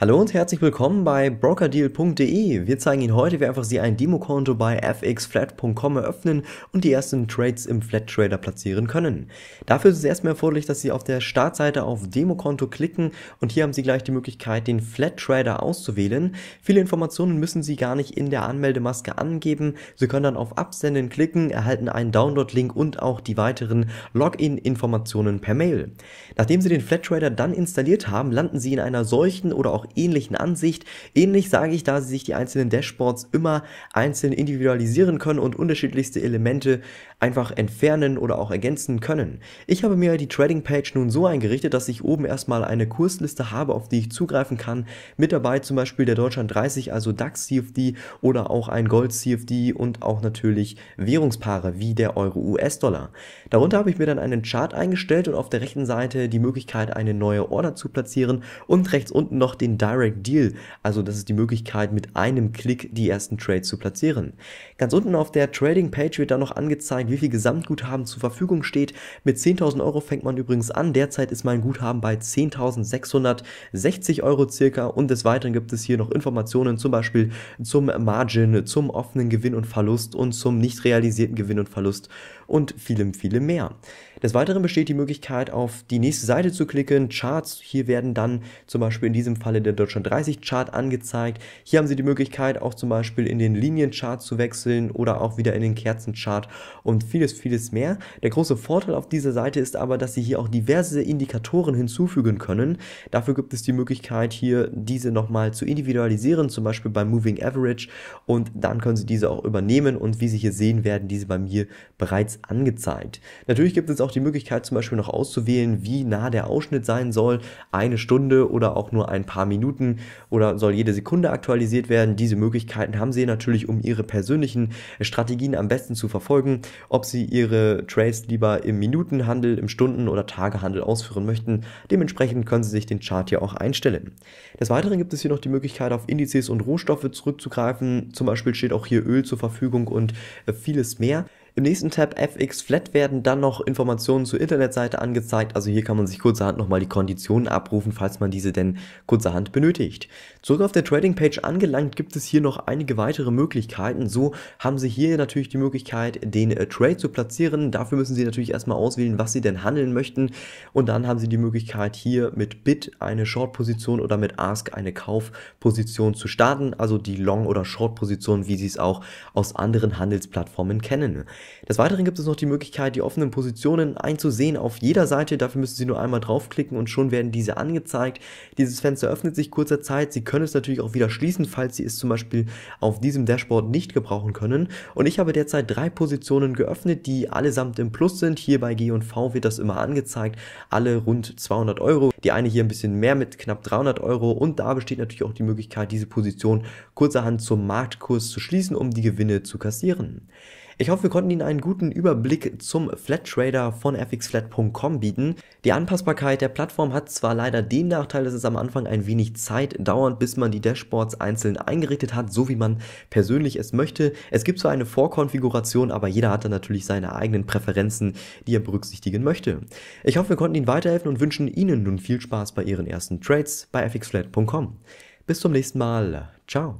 Hallo und herzlich willkommen bei brokerdeal.de. Wir zeigen Ihnen heute, wie einfach Sie ein Demokonto bei fxflat.com eröffnen und die ersten Trades im Flat Trader platzieren können. Dafür ist es erstmal erforderlich, dass Sie auf der Startseite auf Demokonto klicken und hier haben Sie gleich die Möglichkeit, den Flat Trader auszuwählen. Viele Informationen müssen Sie gar nicht in der Anmeldemaske angeben. Sie können dann auf Absenden klicken, erhalten einen Download-Link und auch die weiteren Login-Informationen per Mail. Nachdem Sie den Flat Trader dann installiert haben, landen Sie in einer solchen oder auch ähnlichen Ansicht. Ähnlich sage ich, da sie sich die einzelnen Dashboards immer einzeln individualisieren können und unterschiedlichste Elemente einfach entfernen oder auch ergänzen können. Ich habe mir die Trading Page nun so eingerichtet, dass ich oben erstmal eine Kursliste habe, auf die ich zugreifen kann. Mit dabei zum Beispiel der Deutschland 30, also DAX CFD oder auch ein Gold CFD und auch natürlich Währungspaare wie der Euro US-Dollar. Darunter habe ich mir dann einen Chart eingestellt und auf der rechten Seite die Möglichkeit eine neue Order zu platzieren und rechts unten noch den Direct Deal, also das ist die Möglichkeit, mit einem Klick die ersten Trades zu platzieren. Ganz unten auf der Trading Page wird dann noch angezeigt, wie viel Gesamtguthaben zur Verfügung steht. Mit 10.000 Euro fängt man übrigens an. Derzeit ist mein Guthaben bei 10.660 Euro circa und des Weiteren gibt es hier noch Informationen zum Beispiel zum Margin, zum offenen Gewinn und Verlust und zum nicht realisierten Gewinn und Verlust und vielem, vielem mehr. Des Weiteren besteht die Möglichkeit, auf die nächste Seite zu klicken, Charts. Hier werden dann zum Beispiel in diesem Falle der Deutschland 30 Chart angezeigt. Hier haben Sie die Möglichkeit, auch zum Beispiel in den Linienchart zu wechseln oder auch wieder in den Kerzenchart und vieles, vieles mehr. Der große Vorteil auf dieser Seite ist aber, dass Sie hier auch diverse Indikatoren hinzufügen können. Dafür gibt es die Möglichkeit, hier diese nochmal zu individualisieren, zum Beispiel beim Moving Average und dann können Sie diese auch übernehmen und wie Sie hier sehen, werden diese bei mir bereits angezeigt. Natürlich gibt es auch die Möglichkeit zum Beispiel noch auszuwählen, wie nah der Ausschnitt sein soll, eine Stunde oder auch nur ein paar Minuten oder soll jede Sekunde aktualisiert werden. Diese Möglichkeiten haben Sie natürlich, um Ihre persönlichen Strategien am besten zu verfolgen, ob Sie Ihre Trades lieber im Minutenhandel, im Stunden- oder Tagehandel ausführen möchten. Dementsprechend können Sie sich den Chart hier auch einstellen. Des Weiteren gibt es hier noch die Möglichkeit, auf Indizes und Rohstoffe zurückzugreifen. Zum Beispiel steht auch hier Öl zur Verfügung und äh, vieles mehr. Im nächsten Tab FX Flat werden dann noch Informationen zur Internetseite angezeigt. Also hier kann man sich kurzerhand nochmal die Konditionen abrufen, falls man diese denn kurzerhand benötigt. Zurück auf der Trading Page angelangt, gibt es hier noch einige weitere Möglichkeiten. So haben Sie hier natürlich die Möglichkeit, den äh, Trade zu platzieren. Dafür müssen Sie natürlich erstmal auswählen, was Sie denn handeln möchten. Und dann haben Sie die Möglichkeit, hier mit Bid eine Short-Position oder mit Ask eine Kaufposition zu starten. Also die Long- oder Short-Position, wie Sie es auch aus anderen Handelsplattformen kennen. Des Weiteren gibt es noch die Möglichkeit, die offenen Positionen einzusehen auf jeder Seite. Dafür müssen Sie nur einmal draufklicken und schon werden diese angezeigt. Dieses Fenster öffnet sich kurzer Zeit. Sie können es natürlich auch wieder schließen, falls Sie es zum Beispiel auf diesem Dashboard nicht gebrauchen können. Und ich habe derzeit drei Positionen geöffnet, die allesamt im Plus sind. Hier bei G&V wird das immer angezeigt. Alle rund 200 Euro. Die eine hier ein bisschen mehr mit knapp 300 Euro. Und da besteht natürlich auch die Möglichkeit, diese Position kurzerhand zum Marktkurs zu schließen, um die Gewinne zu kassieren. Ich hoffe, wir konnten Ihnen einen guten Überblick zum FlatTrader von fxflat.com bieten. Die Anpassbarkeit der Plattform hat zwar leider den Nachteil, dass es am Anfang ein wenig Zeit dauert, bis man die Dashboards einzeln eingerichtet hat, so wie man persönlich es möchte. Es gibt zwar eine Vorkonfiguration, aber jeder hat dann natürlich seine eigenen Präferenzen, die er berücksichtigen möchte. Ich hoffe, wir konnten Ihnen weiterhelfen und wünschen Ihnen nun viel Spaß bei Ihren ersten Trades bei fxflat.com. Bis zum nächsten Mal. Ciao.